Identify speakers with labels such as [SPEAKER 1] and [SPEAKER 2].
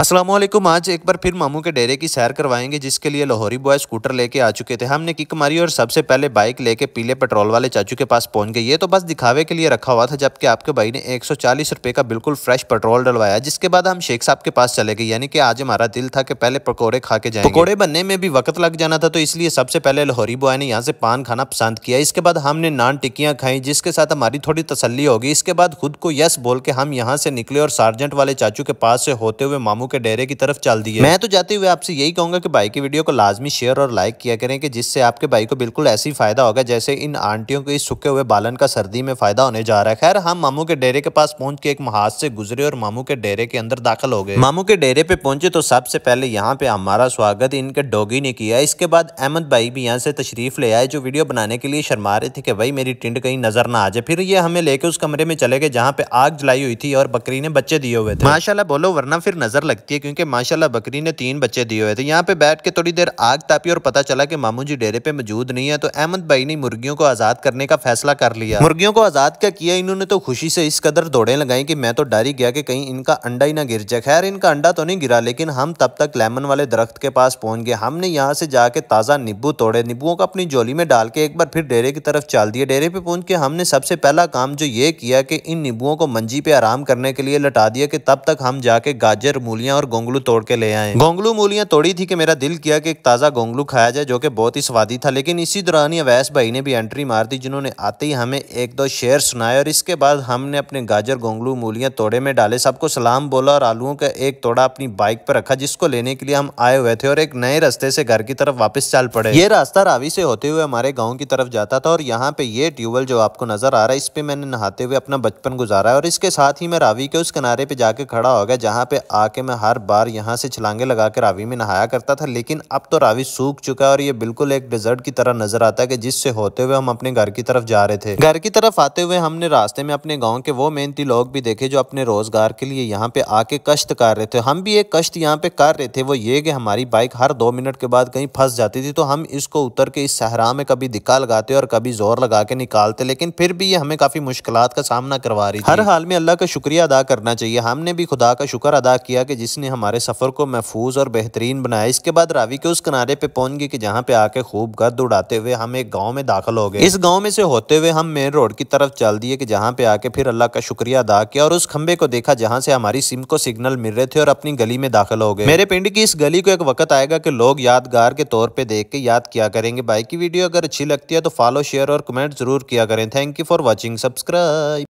[SPEAKER 1] असलम आज एक बार फिर मामू के डेरे की सैर करवाएंगे जिसके लिए लाहौरी बॉय स्कूटर लेके आ चुके थे हमने किक मारी और सबसे पहले बाइक लेके पीले पेट्रोल वाले चाचू के पास पहुंच गई ये तो बस दिखावे के लिए रखा हुआ था जबकि आपके भाई ने 140 रुपए का बिल्कुल फ्रेश पेट्रोल डलवाया जिसके बाद हम शेख साहब के पास चले गए यानी कि आज हमारा दिल था कि पहले पकौड़े खा के जाए पकौड़े बनने में भी वक्त लग जाना था तो इसलिए सबसे पहले लाहौरी बॉय ने यहाँ से पान खाना पसंद किया इसके बाद हमने नान टिक्कियाँ खाई जिसके साथ हमारी थोड़ी तसली होगी इसके बाद खुद को यस बोल के हम यहाँ से निकले और सार्जेंट वाले चाचू के पास से होते हुए मामू के डेरे की तरफ चल दी है मैं तो जाते हुए आपसे यही कहूंगा कि भाई की वीडियो को लाजमी शेयर और लाइक किया करें कि जिससे आपके भाई को बिल्कुल ऐसे ही फायदा होगा जैसे इन आंटियों को इस सूखे हुए बालन का सर्दी में फायदा होने जा रहा है खैर हम मामू के डेरे के पास पहुंच के एक महाज से गुजरे और मामू के डेरे के अंदर दाखिल हो गए मामू के डेरे पे पहुंचे तो सबसे पहले यहाँ पे हमारा स्वागत इनके डोगी ने किया इसके बाद अहमद भाई भी यहाँ से तशरीफ ले आए जो वीडियो बनाने के लिए शर्मा रहे थे कि भाई मेरी टिंड कहीं नजर ना आ जाए फिर ये हमें लेके उस कमरे में चले गए जहाँ पे आग जलाई हुई थी और बकरी ने बच्चे दिए हुए थे माशाला बोलो वरना फिर नजर लग लगती है क्योंकि माशाल्लाह बकरी ने तीन बच्चे दिए हुए थे यहाँ पे बैठ के थोड़ी देर आग तापी और पता चला कि मामू जी डेरे पे मौजूद नहीं है तो अहमद भाई ने मुर्गियों को आज़ाद करने का फैसला कर लिया मुर्गियों को आज़ाद क्या किया इन्होंने तो खुशी से इस कदर दौड़े लगाई की मैं तो डर ही गया कि कहीं इनका अंडा ही ना गिर जाए खैर इनका अंडा तो नहीं गिरा लेकिन हम तब तक लेमन वाले दरख्त के पास पहुंच गए हमने यहाँ से जाके ताज़ा नींबू तोड़े नींबुओं को अपनी जोली में डाल के एक बार फिर डेरे की तरफ चाल दिया डेरे पे पहुंच के हमने सबसे पहला काम जो ये किया कि इन नींबुओं को मंजी पे आराम करने के लिए लटा दिया कि तब तक हम जाके गाजर मूलियां मूलियाँ और गोंगलू तोड़ के ले आए गोंगलू मूलियाँ तोड़ी थी कि मेरा दिल किया कि एक ताज़ा गोंगलू खाया जाए जो कि बहुत ही स्वादी था लेकिन इसी दौरान ही अवैस भाई ने भी एंट्री मार दी जिन्होंने आते ही हमें एक दो शेर सुनाए और इसके बाद हमने अपने गाजर गोंगलू मूलियाँ तोड़े में डाले सबको सलाम बोला और आलुओं का एक तोड़ा अपनी बाइक पर रखा जिसको लेने के लिए हम आए हुए थे और एक नए रास्ते से घर की तरफ वापस चल पड़े ये रास्ता रावी से होते हुए हमारे गाँव की तरफ जाता था और यहाँ पे ये ट्यूबवेल जो आपको नजर आ रहा है इस पे मैंने नहाते हुए अपना बचपन गुजारा है और इसके साथ ही मैं रावी के उस किनारे पे जाके खड़ा हो गया जहाँ पे आके मैं हर बार यहाँ से छलांगे लगा कर रावी में नहाया करता था लेकिन अब तो रावी सूख चुका है और ये बिल्कुल एक डिजर्ट की तरह नजर आता है कि जिससे होते हुए हम अपने घर की तरफ जा रहे थे घर की तरफ आते हुए हमने रास्ते में अपने गाँव के वो मेहनती लोग भी देखे जो अपने रोजगार के लिए यहाँ पे आके कष्ट कर रहे थे हम भी एक कष्ट यहाँ पे कर रहे थे वो ये कि हमारी बाइक हर दो मिनट के बाद कहीं फंस जाती थी तो हम इसको उतर के इस सहरा में कभी दिक्का लगाते और कभी जोर लगा के निकालते लेकिन फिर भी ये हमें काफी मुश्किल का सामना करवा रही थी। हर हाल में अल्लाह का शुक्रिया अदा करना चाहिए हमने भी खुदा का शुक्र अदा किया कि जिसने हमारे सफ़र को महफूज और बेहतरीन बनाया इसके बाद रावी के उस किनारे पे पहुंच गए कि जहाँ पे आके खूब गर्द उड़ाते हुए हम एक गाँव में दाखिल हो गए इस गाँव में से होते हुए हम मेन रोड की तरफ चल दिए कि जहाँ पे आके फिर अल्लाह का शुक्रिया अदा किया और उस खंबे को देखा जहाँ से हमारी सिम को सिग्नल मिल रहे थे और अपनी गली में दाखिल हो गए मेरे पिंड की इस गली को एक वक्त आएगा कि लोग यादगार के तौर पर देख के याद किया करेंगे बाइक की वीडियो अगर अच्छी लगती है तो फॉलो शेयर और कमेंट जरूर किया करें thank you for watching subscribe